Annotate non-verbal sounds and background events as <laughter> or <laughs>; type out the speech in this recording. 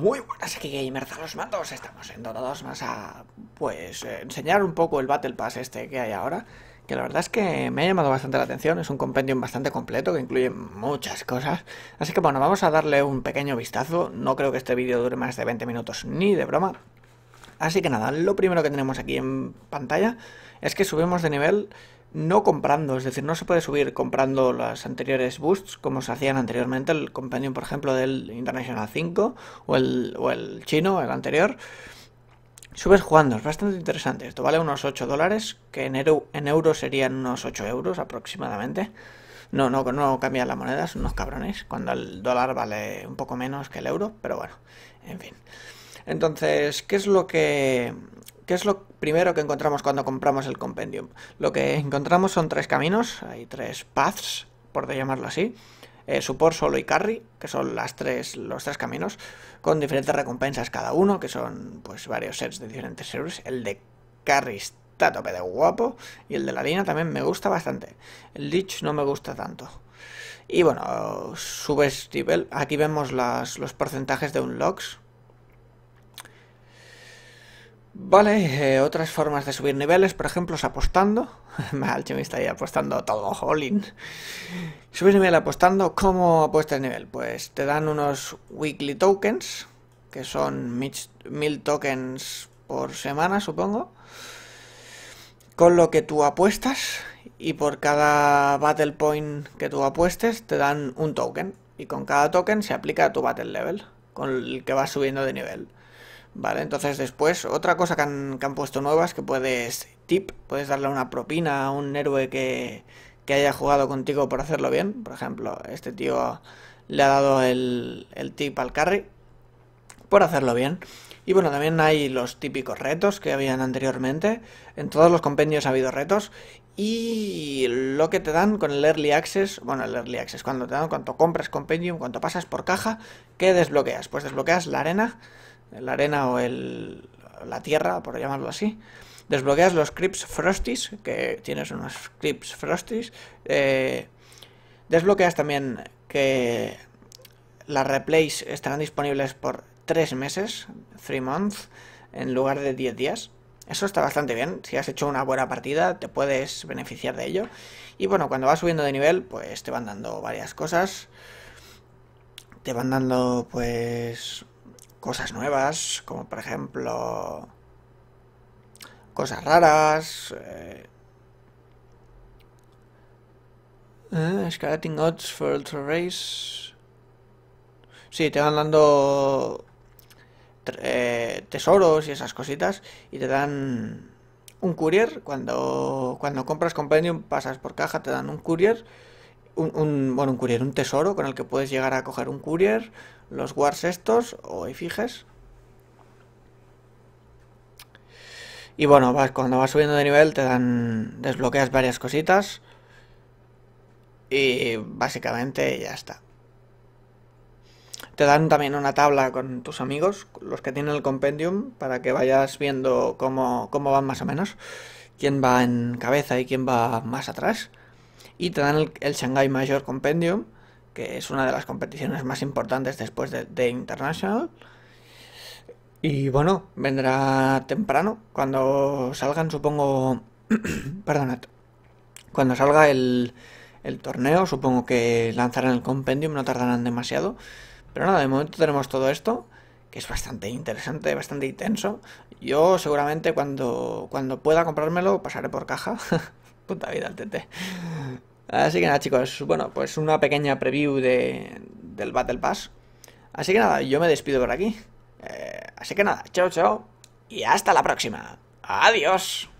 Muy buenas aquí gamers los mandos, estamos en Donados más a pues enseñar un poco el Battle Pass este que hay ahora, que la verdad es que me ha llamado bastante la atención, es un compendio bastante completo que incluye muchas cosas, así que bueno, vamos a darle un pequeño vistazo, no creo que este vídeo dure más de 20 minutos ni de broma, así que nada, lo primero que tenemos aquí en pantalla es que subimos de nivel no comprando, es decir, no se puede subir comprando las anteriores boosts como se hacían anteriormente, el compendium por ejemplo del International 5 o el, chino, el anterior. Subes jugando, es bastante interesante. Esto vale unos 8 dólares, que en, euro, en euros serían unos 8 euros aproximadamente. No, no, no cambian la moneda, son unos cabrones, cuando el dólar vale un poco menos que el euro, pero bueno, en fin. Entonces, ¿qué es lo que ¿Qué es lo primero que encontramos cuando compramos el compendium? Lo que encontramos son tres caminos, hay tres paths, por llamarlo así. Eh, supor solo y carry, que son las tres, los tres caminos, con diferentes recompensas cada uno, que son pues varios sets de diferentes servers. El de carry está tope de guapo, y el de la línea también me gusta bastante. El leech no me gusta tanto. Y bueno, subes nivel, aquí vemos las, los porcentajes de unlocks, Vale, eh, otras formas de subir niveles, por ejemplo, es apostando. <laughs> Alchemista ahí apostando todo, jolín. Subir nivel apostando, ¿cómo apuestas nivel? Pues te dan unos weekly tokens, que son mil tokens por semana, supongo. Con lo que tú apuestas, y por cada battle point que tú apuestes, te dan un token. Y con cada token se aplica tu battle level, con el que vas subiendo de nivel. Vale, entonces después, otra cosa que han, puesto nuevas que puedes tip, puedes darle una propina a un héroe que, haya jugado contigo por hacerlo bien. Por ejemplo, este tío le ha dado el, tip al carry por hacerlo bien. Y bueno, también hay los típicos retos que habían anteriormente. En todos los compendios ha habido retos. Y lo que te dan con el Early Access, bueno, el Early Access, cuando te dan, cuando compras compendium, Cuando pasas por caja, ¿qué desbloqueas? Pues desbloqueas la arena la arena o el, la tierra, por llamarlo así, desbloqueas los Crips Frosties, que tienes unos Crips Frosties. Eh, desbloqueas también que las replays estarán disponibles por 3 meses, 3 months, en lugar de 10 días. Eso está bastante bien. Si has hecho una buena partida, te puedes beneficiar de ello. Y bueno, cuando vas subiendo de nivel, pues te van dando varias cosas. Te van dando, pues, cosas nuevas, como por ejemplo cosas raras. Eh, eh odds for Ultra Race. Sí, te van dando eh, tesoros y esas cositas. Y te dan un courier. Cuando, cuando compras Compendium, pasas por caja, te dan un courier un, bueno, un courier, un tesoro con el que puedes llegar a coger un courier, los wars estos o efiges. Y bueno, vas, cuando vas subiendo de nivel te dan, desbloqueas varias cositas y básicamente ya está. Te dan también una tabla con tus amigos, los que tienen el compendium, para que vayas viendo cómo van más o menos, quién va en cabeza y quién va más atrás y te el, Shanghai Major Compendium, que es una de las competiciones más importantes después de, International. Y bueno, vendrá temprano, cuando salgan, supongo, <clears throat> perdonad, cuando salga el, torneo, supongo que lanzarán el compendium, no tardarán demasiado. Pero nada, de momento tenemos todo esto, que es bastante interesante, bastante intenso. Yo seguramente cuando, cuando pueda comprármelo pasaré por caja. <laughs> Puta vida, el TT. Así que nada, chicos, bueno, pues una pequeña preview de, del Battle Pass. Así que nada, yo me despido por aquí. Eh, así que nada, chao, chao. Y hasta la próxima. Adiós.